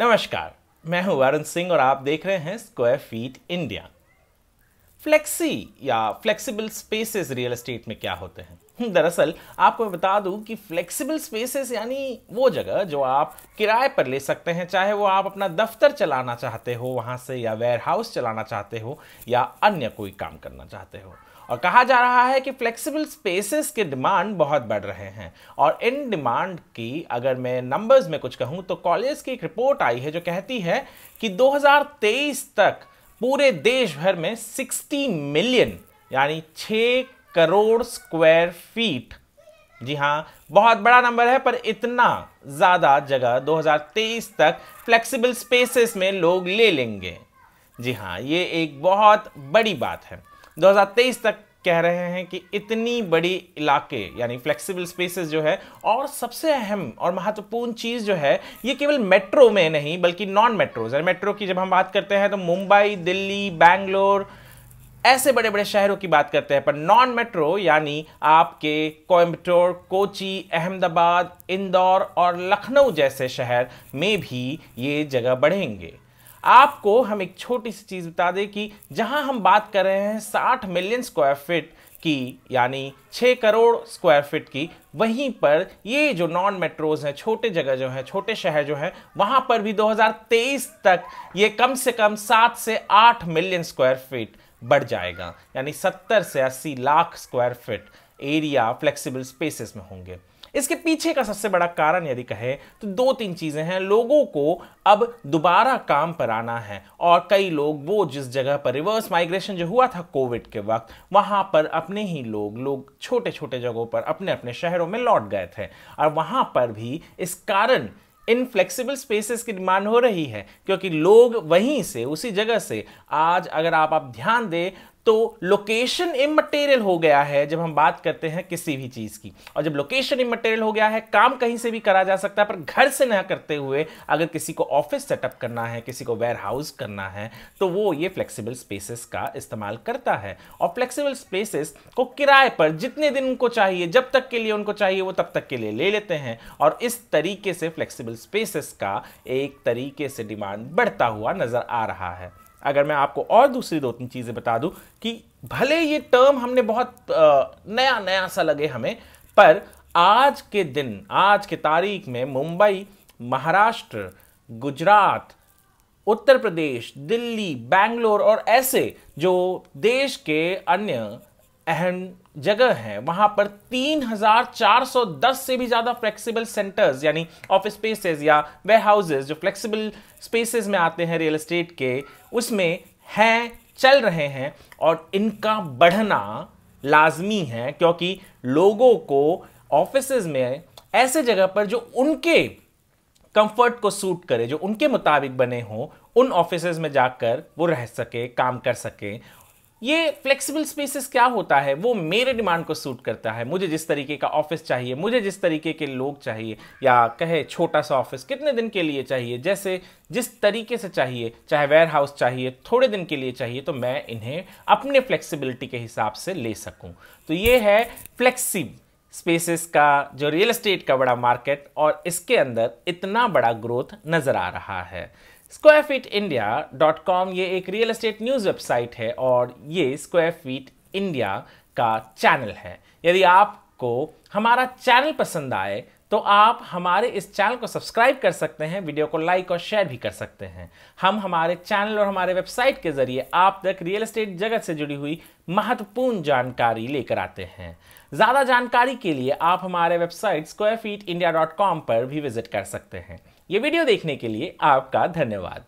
नमस्कार मैं हूं वरुण सिंह और आप देख रहे हैं स्क्वायर फीट इंडिया फ्लेक्सी या फ्लेक्सिबल स्पेसेस रियल एस्टेट में क्या होते हैं हम्म, दरअसल आपको बता दूं कि फ्लेक्सिबल स्पेसेस यानी वो जगह जो आप किराए पर ले सकते हैं चाहे वो आप अपना दफ्तर चलाना चाहते हो वहाँ से या वेयर हाउस चलाना चाहते हो या अन्य कोई काम करना चाहते हो और कहा जा रहा है कि फ्लेक्सिबल स्पेसेस के डिमांड बहुत बढ़ रहे हैं और इन डिमांड की अगर मैं नंबर्स में कुछ कहूँ तो कॉलेज की एक रिपोर्ट आई है जो कहती है कि 2023 तक पूरे देश भर में 60 मिलियन यानी 6 करोड़ स्क्वायर फीट जी हाँ बहुत बड़ा नंबर है पर इतना ज़्यादा जगह 2023 तक फ्लेक्सिबल स्पेसेस में लोग ले लेंगे जी हाँ ये एक बहुत बड़ी बात है 2023 तक कह रहे हैं कि इतनी बड़ी इलाके यानी फ्लेक्सिबल स्पेसेस जो है और सबसे अहम और महत्वपूर्ण चीज़ जो है ये केवल मेट्रो में नहीं बल्कि नॉन मेट्रो यानी मेट्रो की जब हम बात करते हैं तो मुंबई दिल्ली बैंगलोर ऐसे बड़े बड़े शहरों की बात करते हैं पर नॉन मेट्रो यानी आपके कोयम्बटोर कोची अहमदाबाद इंदौर और लखनऊ जैसे शहर में भी ये जगह बढ़ेंगे आपको हम एक छोटी सी चीज़ बता दें कि जहां हम बात कर रहे हैं 60 मिलियन स्क्वायर फीट की यानी 6 करोड़ स्क्वायर फीट की वहीं पर ये जो नॉन मेट्रोज हैं छोटे जगह जो हैं छोटे शहर जो हैं वहाँ पर भी 2023 तक ये कम से कम 7 से 8 मिलियन स्क्वायर फीट बढ़ जाएगा यानी 70 से 80 lakh square feet area flexible spaces में होंगे इसके पीछे का सबसे बड़ा कारण यदि कहें तो दो तीन चीज़ें हैं लोगों को अब दोबारा काम पर आना है और कई लोग वो जिस जगह पर रिवर्स माइग्रेशन जो हुआ था कोविड के वक्त वहाँ पर अपने ही लोग लोग छोटे छोटे जगहों पर अपने अपने शहरों में लौट गए थे और वहाँ पर भी इस कारण इन फ्लेक्सिबल स्पेसेस की डिमांड हो रही है क्योंकि लोग वहीं से उसी जगह से आज अगर आप आप ध्यान दें तो लोकेशन इमटेरियल हो गया है जब हम बात करते हैं किसी भी चीज की और जब लोकेशन इमटेरियल हो गया है काम कहीं से भी करा जा सकता है पर घर से ना करते हुए अगर किसी को ऑफिस सेटअप करना है किसी को वेयर हाउस करना है तो वो ये फ्लेक्सिबल स्पेसेस का इस्तेमाल करता है और फ्लेक्सिबल स्पेसेस को किराए पर जितने दिन उनको चाहिए जब तक के लिए उनको चाहिए वो तब तक के लिए ले लेते हैं और इस तरीके से फ्लेक्सिबल स्पेसेस का एक तरीके से डिमांड बढ़ता हुआ नजर आ रहा है अगर मैं आपको और दूसरी दो तीन चीज़ें बता दूं कि भले ये टर्म हमने बहुत नया नया सा लगे हमें पर आज के दिन आज के तारीख में मुंबई महाराष्ट्र गुजरात उत्तर प्रदेश दिल्ली बैंगलोर और ऐसे जो देश के अन्य अहम जगह है वहां पर 3410 से भी ज्यादा फ्लेक्सिबल सेंटर्स यानी ऑफिस स्पेसेस या वेयर हाउसेज जो फ्लेक्सिबल स्पेसेस में आते हैं रियल एस्टेट के उसमें हैं चल रहे हैं और इनका बढ़ना लाजमी है क्योंकि लोगों को ऑफिस में ऐसे जगह पर जो उनके कंफर्ट को सूट करे जो उनके मुताबिक बने हों उन ऑफिस में जाकर वो रह सके काम कर सके ये फ्लेक्सिबल स्पेसेस क्या होता है वो मेरे डिमांड को सूट करता है मुझे जिस तरीके का ऑफिस चाहिए मुझे जिस तरीके के लोग चाहिए या कहे छोटा सा ऑफिस कितने दिन के लिए चाहिए जैसे जिस तरीके से चाहिए चाहे वेयर हाउस चाहिए थोड़े दिन के लिए चाहिए तो मैं इन्हें अपने फ्लेक्सिबिलिटी के हिसाब से ले सकूं तो ये है फ्लेक्सिब स्पेसिस का जो रियल एस्टेट का बड़ा मार्केट और इसके अंदर इतना बड़ा ग्रोथ नज़र आ रहा है square feet India dot com ये एक रियल एस्टेट न्यूज़ वेबसाइट है और ये स्क्वायर फीट इंडिया का चैनल है यदि आपको हमारा चैनल पसंद आए तो आप हमारे इस चैनल को सब्सक्राइब कर सकते हैं वीडियो को लाइक और शेयर भी कर सकते हैं हम हमारे चैनल और हमारे वेबसाइट के जरिए आप तक रियल एस्टेट जगत से जुड़ी हुई महत्वपूर्ण जानकारी लेकर आते हैं ज़्यादा जानकारी के लिए आप हमारे website square feet India dot com पर भी विजिट कर सकते हैं ये वीडियो देखने के लिए आपका धन्यवाद